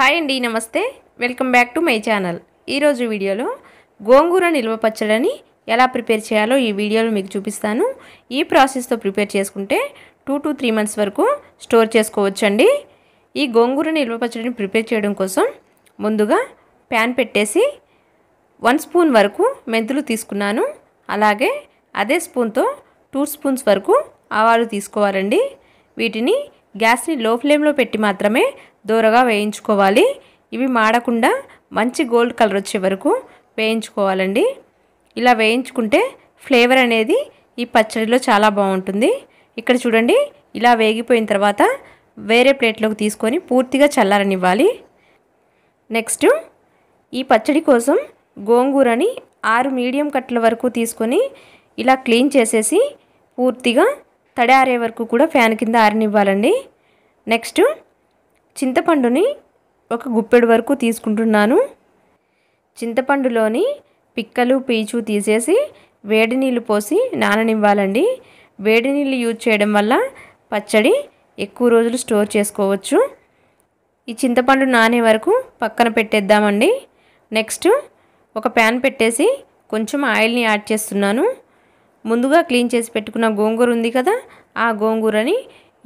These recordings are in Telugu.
హాయ్ అండి నమస్తే welcome back to my channel ఈరోజు వీడియోలో గోంగూర నిల్వ పచ్చడిని ఎలా ప్రిపేర్ చేయాలో ఈ వీడియోలో మీకు చూపిస్తాను ఈ ప్రాసెస్తో ప్రిపేర్ చేసుకుంటే టూ టు త్రీ మంత్స్ వరకు స్టోర్ చేసుకోవచ్చండి ఈ గోంగూర నిల్వ పచ్చడిని ప్రిపేర్ చేయడం కోసం ముందుగా ప్యాన్ పెట్టేసి వన్ స్పూన్ వరకు మెంతులు తీసుకున్నాను అలాగే అదే స్పూన్తో టూ స్పూన్స్ వరకు ఆవాలు తీసుకోవాలండి వీటిని గ్యాస్ని లో ఫ్లేమ్లో పెట్టి మాత్రమే దూరగా వేయించుకోవాలి ఇవి మాడకుండా మంచి గోల్డ్ కలర్ వచ్చే వరకు వేయించుకోవాలండి ఇలా వేయించుకుంటే ఫ్లేవర్ అనేది ఈ పచ్చడిలో చాలా బాగుంటుంది ఇక్కడ చూడండి ఇలా వేగిపోయిన తర్వాత వేరే ప్లేట్లోకి తీసుకొని పూర్తిగా చల్లారనివ్వాలి నెక్స్ట్ ఈ పచ్చడి కోసం గోంగూరని ఆరు మీడియం కట్ల వరకు తీసుకొని ఇలా క్లీన్ చేసేసి పూర్తిగా తడి ఆరే వరకు కూడా ఫ్యాన్ కింద ఆరనివ్వాలండి నెక్స్ట్ చింతపండుని ఒక గుప్పెడు వరకు తీసుకుంటున్నాను చింతపండులోని పిక్కలు పీచు తీసేసి వేడి నీళ్ళు పోసి నాననివ్వాలండి వేడి నీళ్ళు యూజ్ చేయడం వల్ల పచ్చడి ఎక్కువ రోజులు స్టోర్ చేసుకోవచ్చు ఈ చింతపండు నానే వరకు పక్కన పెట్టేద్దామండి నెక్స్ట్ ఒక ప్యాన్ పెట్టేసి కొంచెం ఆయిల్ని యాడ్ చేస్తున్నాను ముందుగా క్లీన్ చేసి పెట్టుకున్న గోంగూర ఉంది కదా ఆ గోంగూరని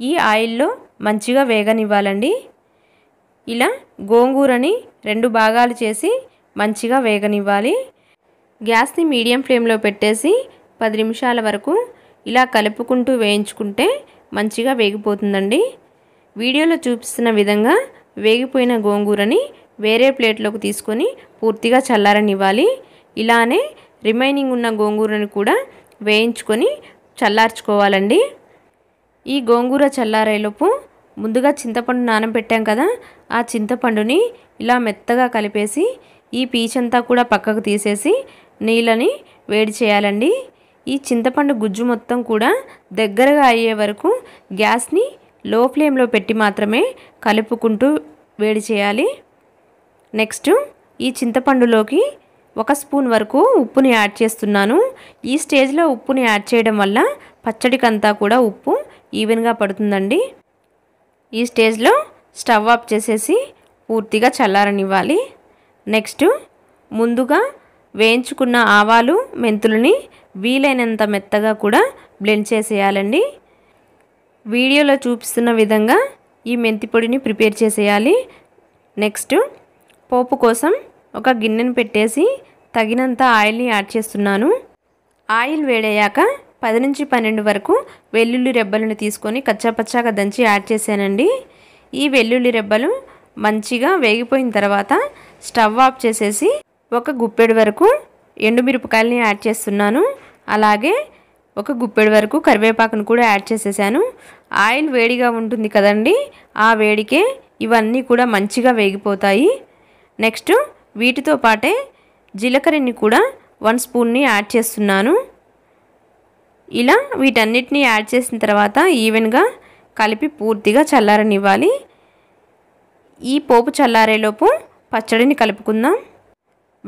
ఈ ఆయిల్లో మంచిగా వేగనివ్వాలండి ఇలా గోంగూరని రెండు భాగాలు చేసి మంచిగా వేగనివ్వాలి గ్యాస్ని మీడియం ఫ్లేమ్లో పెట్టేసి పది నిమిషాల వరకు ఇలా కలుపుకుంటూ వేయించుకుంటే మంచిగా వేగిపోతుందండి వీడియోలో చూపిస్తున్న విధంగా వేగిపోయిన గోంగూరని వేరే ప్లేట్లోకి తీసుకొని పూర్తిగా చల్లారనివ్వాలి ఇలానే రిమైనింగ్ ఉన్న గోంగూరని కూడా వేయించుకొని చల్లార్చుకోవాలండి ఈ గోంగూర చల్లారేలోపు ముందుగా చింతపండు నానబెట్టాం కదా ఆ చింతపండుని ఇలా మెత్తగా కలిపేసి ఈ పీచంతా కూడా పక్కకు తీసేసి నీళ్ళని వేడి చేయాలండి ఈ చింతపండు గుజ్జు మొత్తం కూడా దగ్గరగా అయ్యే వరకు గ్యాస్ని లో ఫ్లేమ్లో పెట్టి మాత్రమే కలుపుకుంటూ వేడి చేయాలి నెక్స్ట్ ఈ చింతపండులోకి ఒక స్పూన్ వరకు ఉప్పుని యాడ్ చేస్తున్నాను ఈ స్టేజ్లో ఉప్పుని యాడ్ చేయడం వల్ల పచ్చడికంతా కూడా ఉప్పు ఈవెన్గా పడుతుందండి ఈ స్టేజ్లో స్టవ్ ఆఫ్ చేసేసి పూర్తిగా చల్లారనివ్వాలి నెక్స్ట్ ముందుగా వేయించుకున్న ఆవాలు మెంతులని వీలైనంత మెత్తగా కూడా బ్లెండ్ చేసేయాలండి వీడియోలో చూపిస్తున్న విధంగా ఈ మెంతి పొడిని ప్రిపేర్ చేసేయాలి నెక్స్ట్ పోపు కోసం ఒక గిన్నెను పెట్టేసి తగినంత ఆయిల్ని యాడ్ చేస్తున్నాను ఆయిల్ వేడయ్యాక పది నుంచి పన్నెండు వరకు వెల్లుల్లి రెబ్బలను తీసుకొని కచ్చాపచ్చాగా దంచి యాడ్ చేశానండి ఈ వెల్లుల్లి రెబ్బలు మంచిగా వేగిపోయిన తర్వాత స్టవ్ ఆఫ్ చేసేసి ఒక గుప్పెడు వరకు ఎండుమిరపకాయలని యాడ్ చేస్తున్నాను అలాగే ఒక గుప్పెడు వరకు కరివేపాకును కూడా యాడ్ చేసేసాను ఆయిల్ వేడిగా ఉంటుంది కదండి ఆ వేడికే ఇవన్నీ కూడా మంచిగా వేగిపోతాయి నెక్స్ట్ వీటితో పాటే జీలకర్రని కూడా వన్ స్పూన్ని యాడ్ చేస్తున్నాను ఇలా వీటన్నిటిని యాడ్ చేసిన తర్వాత ఈవెన్గా కలిపి పూర్తిగా చల్లారనివ్వాలి ఈ పోపు చల్లారేలోపు పచ్చడిని కలుపుకుందాం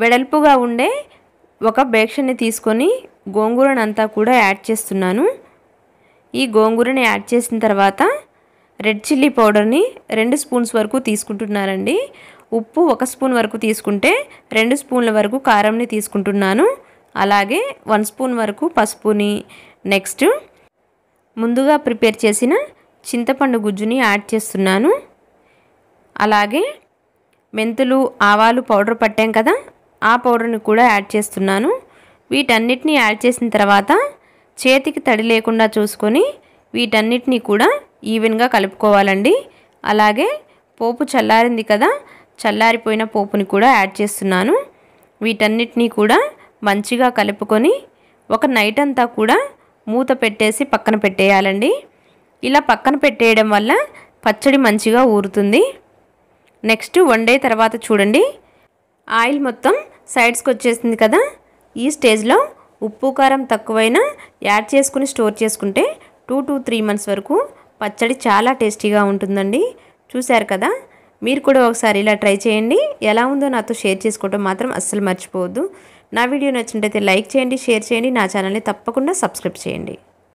వెడల్పుగా ఉండే ఒక బేక్షన్ని తీసుకొని అంతా కూడా యాడ్ చేస్తున్నాను ఈ గోంగూరని యాడ్ చేసిన తర్వాత రెడ్ చిల్లీ పౌడర్ని రెండు స్పూన్స్ వరకు తీసుకుంటున్నానండి ఉప్పు ఒక స్పూన్ వరకు తీసుకుంటే రెండు స్పూన్ల వరకు కారంని తీసుకుంటున్నాను అలాగే వన్ స్పూన్ వరకు పసుపుని నెక్స్ట్ ముందుగా ప్రిపేర్ చేసిన చింతపండు గుజ్జుని యాడ్ చేస్తున్నాను అలాగే మెంతులు ఆవాలు పౌడర్ పట్టాం కదా ఆ పౌడర్ని కూడా యాడ్ చేస్తున్నాను వీటన్నిటిని యాడ్ చేసిన తర్వాత చేతికి తడి లేకుండా చూసుకొని వీటన్నిటిని కూడా ఈవెన్గా కలుపుకోవాలండి అలాగే పోపు చల్లారింది కదా చల్లారిపోయిన పోపుని కూడా యాడ్ చేస్తున్నాను వీటన్నిటినీ కూడా మంచిగా కలుపుకొని ఒక నైట్ అంతా కూడా మూత పెట్టేసి పక్కన పెట్టేయాలండి ఇలా పక్కన పెట్టేయడం వల్ల పచ్చడి మంచిగా ఊరుతుంది నెక్స్ట్ వన్ డే తర్వాత చూడండి ఆయిల్ మొత్తం సైడ్స్కి వచ్చేసింది కదా ఈ స్టేజ్లో ఉప్పు కారం తక్కువైనా యాడ్ చేసుకుని స్టోర్ చేసుకుంటే టూ టు త్రీ మంత్స్ వరకు పచ్చడి చాలా టేస్టీగా ఉంటుందండి చూశారు కదా మీరు కూడా ఒకసారి ఇలా ట్రై చేయండి ఎలా ఉందో నాతో షేర్ చేసుకోవడం మాత్రం అస్సలు మర్చిపోవద్దు నా వీడియో నచ్చినట్టయితే లైక్ చేయండి షేర్ చేయండి నా ఛానల్ని తప్పకుండా సబ్స్క్రైబ్ చేయండి